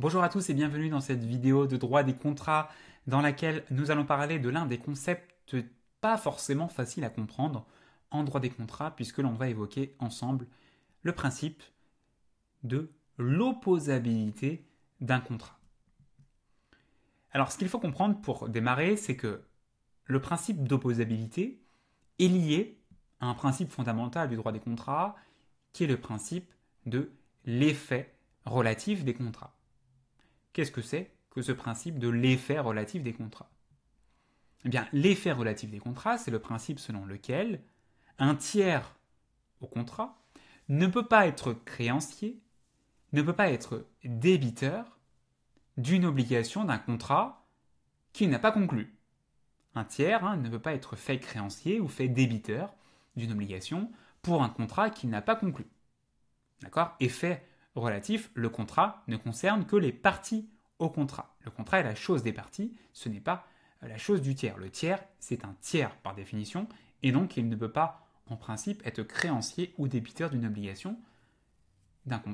Bonjour à tous et bienvenue dans cette vidéo de droit des contrats dans laquelle nous allons parler de l'un des concepts pas forcément faciles à comprendre en droit des contrats puisque l'on va évoquer ensemble le principe de l'opposabilité d'un contrat. Alors ce qu'il faut comprendre pour démarrer, c'est que le principe d'opposabilité est lié à un principe fondamental du droit des contrats qui est le principe de l'effet relatif des contrats. Qu'est-ce que c'est que ce principe de l'effet relatif des contrats Eh bien, l'effet relatif des contrats, c'est le principe selon lequel un tiers au contrat ne peut pas être créancier, ne peut pas être débiteur d'une obligation d'un contrat qu'il n'a pas conclu. Un tiers hein, ne peut pas être fait créancier ou fait débiteur d'une obligation pour un contrat qu'il n'a pas conclu. D'accord Effet relatif, le contrat ne concerne que les parties au contrat. Le contrat est la chose des parties, ce n'est pas euh, la chose du tiers. Le tiers, c'est un tiers par définition, et donc il ne peut pas, en principe, être créancier ou débiteur d'une obligation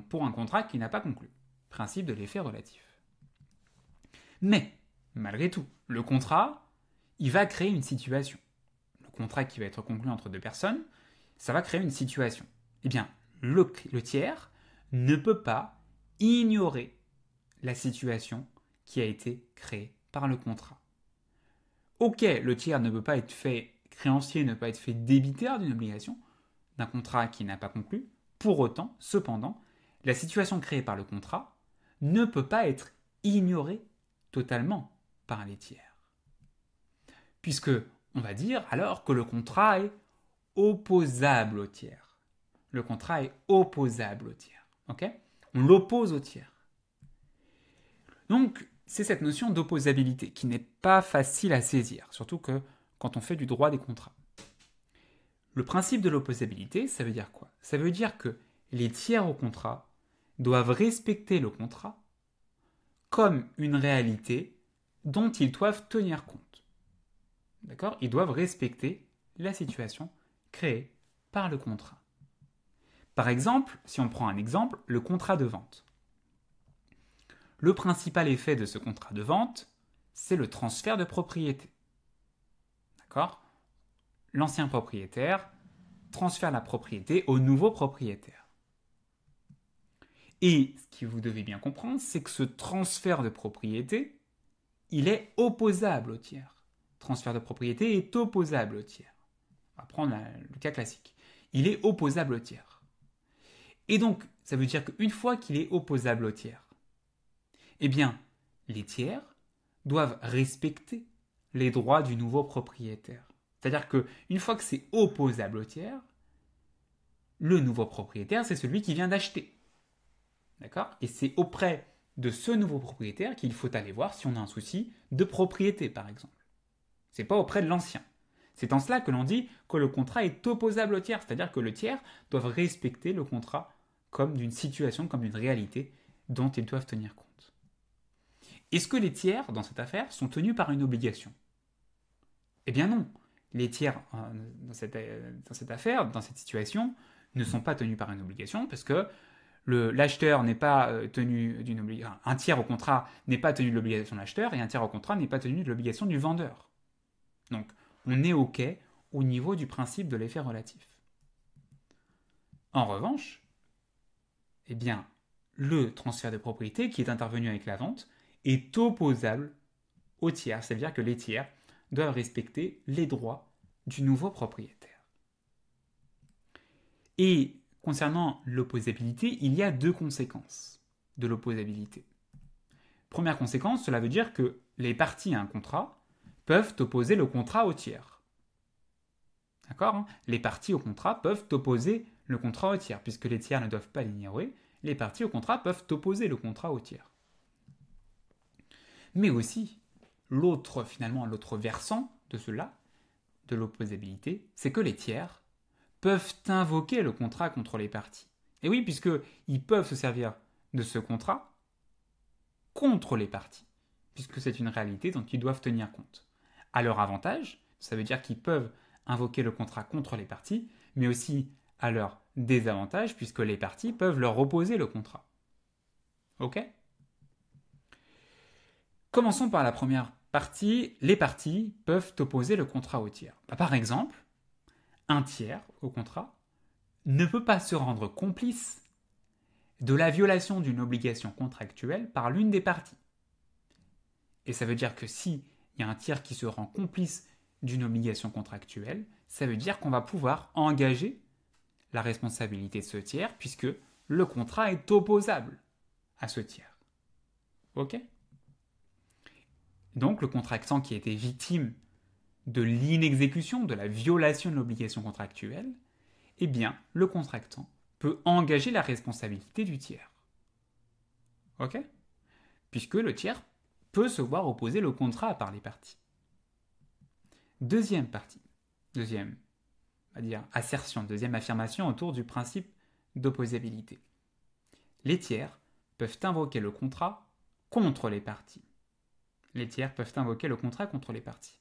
pour un contrat qu'il n'a pas conclu. Principe de l'effet relatif. Mais, malgré tout, le contrat, il va créer une situation. Le contrat qui va être conclu entre deux personnes, ça va créer une situation. Eh bien, le tiers ne peut pas ignorer la situation qui a été créée par le contrat. Ok, le tiers ne peut pas être fait créancier, ne peut pas être fait débiteur d'une obligation, d'un contrat qui n'a pas conclu. Pour autant, cependant, la situation créée par le contrat ne peut pas être ignorée totalement par les tiers. Puisque on va dire alors que le contrat est opposable au tiers. Le contrat est opposable au tiers. on l'oppose au tiers. Donc, c'est cette notion d'opposabilité qui n'est pas facile à saisir, surtout que quand on fait du droit des contrats. Le principe de l'opposabilité, ça veut dire quoi Ça veut dire que les tiers au contrat doivent respecter le contrat comme une réalité dont ils doivent tenir compte. D'accord Ils doivent respecter la situation créée par le contrat. Par exemple, si on prend un exemple, le contrat de vente le principal effet de ce contrat de vente, c'est le transfert de propriété. D'accord L'ancien propriétaire transfère la propriété au nouveau propriétaire. Et ce que vous devez bien comprendre, c'est que ce transfert de propriété, il est opposable au tiers. Transfert de propriété est opposable au tiers. On va prendre le cas classique. Il est opposable au tiers. Et donc, ça veut dire qu'une fois qu'il est opposable au tiers, eh bien, les tiers doivent respecter les droits du nouveau propriétaire. C'est-à-dire qu'une fois que c'est opposable au tiers, le nouveau propriétaire, c'est celui qui vient d'acheter. D'accord Et c'est auprès de ce nouveau propriétaire qu'il faut aller voir si on a un souci de propriété, par exemple. C'est pas auprès de l'ancien. C'est en cela que l'on dit que le contrat est opposable au tiers, c'est-à-dire que le tiers doivent respecter le contrat comme d'une situation, comme d'une réalité dont ils doivent tenir compte. Est-ce que les tiers dans cette affaire sont tenus par une obligation Eh bien non. Les tiers euh, euh, dans cette, affaire, dans cette situation, ne sont pas tenus par une obligation parce que l'acheteur n'est pas euh, tenu d'une Un tiers au contrat n'est pas tenu de l'obligation de l'acheteur et un tiers au contrat n'est pas tenu de l'obligation du vendeur. Donc, on est OK au niveau du principe de l'effet relatif. En revanche, eh bien, le transfert de propriété qui est intervenu avec la vente est opposable aux tiers, c'est-à-dire que les tiers doivent respecter les droits du nouveau propriétaire. Et concernant l'opposabilité, il y a deux conséquences de l'opposabilité. Première conséquence, cela veut dire que les parties à un contrat peuvent opposer le contrat au tiers. D'accord hein Les parties au contrat peuvent opposer le contrat au tiers, puisque les tiers ne doivent pas l'ignorer, les parties au contrat peuvent opposer le contrat au tiers mais aussi l'autre finalement l'autre versant de cela, de l'opposabilité, c'est que les tiers peuvent invoquer le contrat contre les parties. Et oui, puisque ils peuvent se servir de ce contrat contre les parties, puisque c'est une réalité dont ils doivent tenir compte. À leur avantage, ça veut dire qu'ils peuvent invoquer le contrat contre les parties, mais aussi à leur désavantage, puisque les parties peuvent leur opposer le contrat. OK Commençons par la première partie. Les parties peuvent opposer le contrat au tiers. Bah, par exemple, un tiers au contrat ne peut pas se rendre complice de la violation d'une obligation contractuelle par l'une des parties. Et ça veut dire que si il y a un tiers qui se rend complice d'une obligation contractuelle, ça veut dire qu'on va pouvoir engager la responsabilité de ce tiers puisque le contrat est opposable à ce tiers. OK donc le contractant qui était victime de l'inexécution, de la violation de l'obligation contractuelle, eh bien, le contractant peut engager la responsabilité du tiers. OK Puisque le tiers peut se voir opposer le contrat par les parties. Deuxième partie, deuxième, dire assertion, deuxième affirmation autour du principe d'opposabilité. Les tiers peuvent invoquer le contrat contre les parties. Les tiers peuvent invoquer le contrat contre les parties.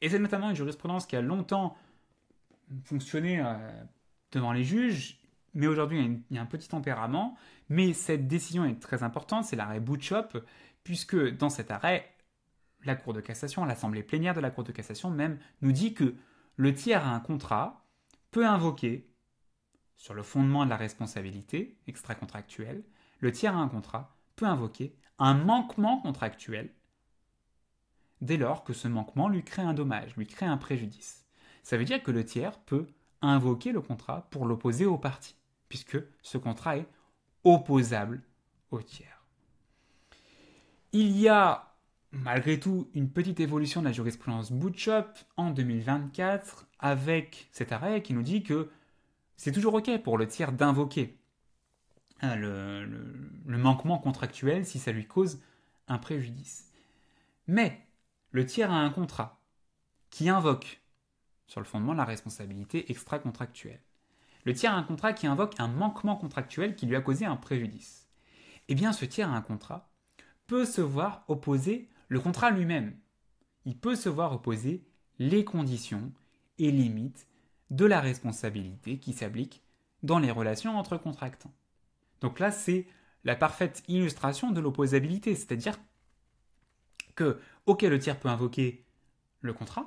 Et c'est notamment une jurisprudence qui a longtemps fonctionné euh, devant les juges, mais aujourd'hui il, y a un petit tempérament. Mais cette décision est très importante, c'est l'arrêt Bootshop, puisque dans cet arrêt, la Cour de cassation, l'Assemblée plénière de la Cour de cassation même, nous dit que le tiers à un contrat peut invoquer, sur le fondement de la responsabilité extra-contractuelle, le tiers à un contrat peut invoquer un manquement contractuel dès lors que ce manquement lui crée un dommage, lui crée un préjudice. Ça veut dire que le tiers peut invoquer le contrat pour l'opposer au parti, puisque ce contrat est opposable au tiers. Il y a malgré tout une petite évolution de la jurisprudence Bootchop en 2024 avec cet arrêt qui nous dit que c'est toujours OK pour le tiers d'invoquer hein, le, le manquement contractuel si ça lui cause un préjudice. Mais le tiers a un contrat qui invoque, sur le fondement de la responsabilité extra-contractuelle, le tiers a un contrat qui invoque un manquement contractuel qui lui a causé un préjudice. Eh bien, ce tiers à un contrat peut se voir opposer le contrat lui-même. Il peut se voir opposer les conditions et limites de la responsabilité qui s'applique dans les relations entre contractants. Donc là, c'est la parfaite illustration de l'opposabilité, c'est-à-dire que, le tiers peut invoquer le contrat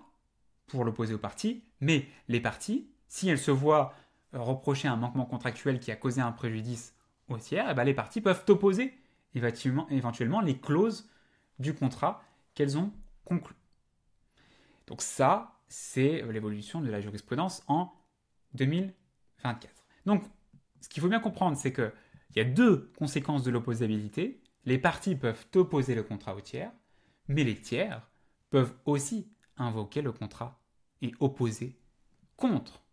pour l'opposer aux parties, mais les parties, si elles se voient euh, reprocher un manquement contractuel qui a causé un préjudice au tiers, eh ben, les parties peuvent opposer éventuellement les clauses du contrat qu'elles ont conclu. Donc ça, c'est l'évolution de la jurisprudence en 2024. Donc, ce qu'il faut bien comprendre, c'est qu'il y a deux conséquences de l'opposabilité. Les parties peuvent opposer le contrat au tiers, mais les tiers peuvent aussi invoquer le contrat et opposer contre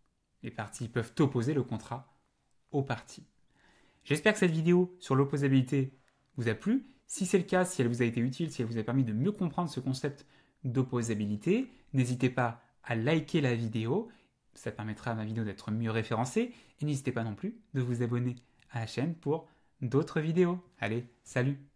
les parties, peuvent opposer le contrat aux parties. J'espère que cette vidéo sur l'opposabilité vous a plu. Si c'est le cas, si elle vous a été utile, si elle vous a permis de mieux comprendre ce concept d'opposabilité, n'hésitez pas à liker la vidéo, ça permettra à ma vidéo d'être mieux référencée, et n'hésitez pas non plus de vous abonner à la chaîne pour d'autres vidéos. Allez, salut